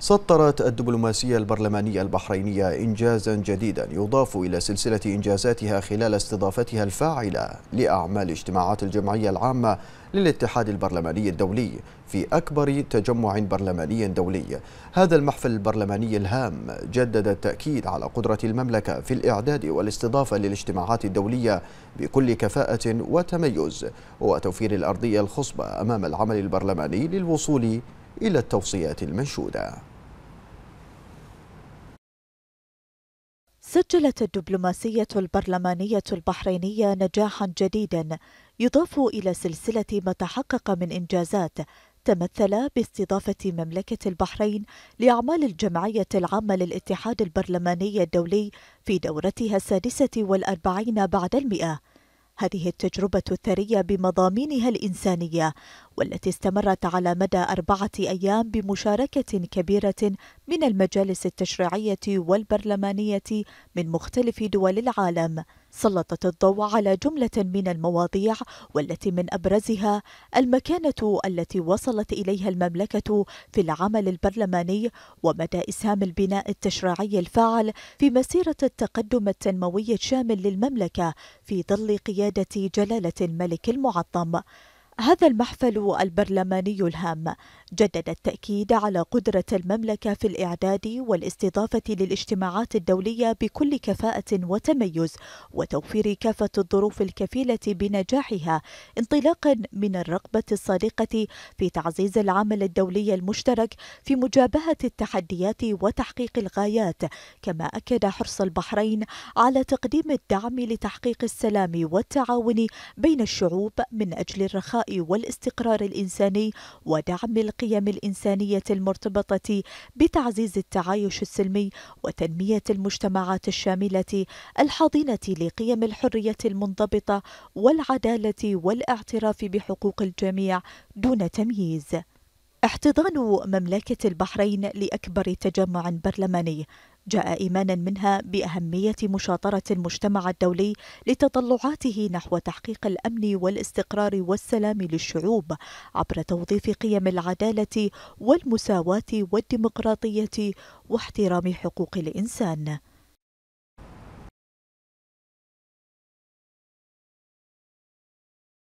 سطرت الدبلوماسية البرلمانية البحرينية إنجازا جديدا يضاف إلى سلسلة إنجازاتها خلال استضافتها الفاعلة لأعمال اجتماعات الجمعية العامة للاتحاد البرلماني الدولي في أكبر تجمع برلماني دولي هذا المحفل البرلماني الهام جدد التأكيد على قدرة المملكة في الإعداد والاستضافة للاجتماعات الدولية بكل كفاءة وتميز وتوفير الأرضية الخصبة أمام العمل البرلماني للوصول إلى التوصيات المنشودة سجلت الدبلوماسية البرلمانية البحرينية نجاحا جديدا يضاف إلى سلسلة ما تحقق من إنجازات تمثل باستضافة مملكة البحرين لأعمال الجمعية العامة للاتحاد البرلماني الدولي في دورتها السادسة والأربعين بعد المئة هذه التجربة الثرية بمضامينها الإنسانية والتي استمرت على مدى أربعة أيام بمشاركة كبيرة من المجالس التشريعية والبرلمانية من مختلف دول العالم سلطت الضوء على جملة من المواضيع والتي من أبرزها المكانة التي وصلت إليها المملكة في العمل البرلماني ومدى إسهام البناء التشريعي الفاعل في مسيرة التقدم التنموي الشامل للمملكة في ظل قيادة جلالة الملك المعظم هذا المحفل البرلماني الهام جدد التأكيد على قدرة المملكة في الإعداد والاستضافة للاجتماعات الدولية بكل كفاءة وتميز وتوفير كافة الظروف الكفيلة بنجاحها انطلاقا من الرغبة الصادقة في تعزيز العمل الدولي المشترك في مجابهة التحديات وتحقيق الغايات كما أكد حرص البحرين على تقديم الدعم لتحقيق السلام والتعاون بين الشعوب من أجل الرخاء والاستقرار الإنساني ودعم القيم الإنسانية المرتبطة بتعزيز التعايش السلمي وتنمية المجتمعات الشاملة الحاضنة لقيم الحرية المنضبطة والعدالة والاعتراف بحقوق الجميع دون تمييز. احتضان مملكة البحرين لأكبر تجمع برلماني جاء إيمانا منها بأهمية مشاطرة المجتمع الدولي لتطلعاته نحو تحقيق الأمن والاستقرار والسلام للشعوب عبر توظيف قيم العدالة والمساواة والديمقراطية واحترام حقوق الإنسان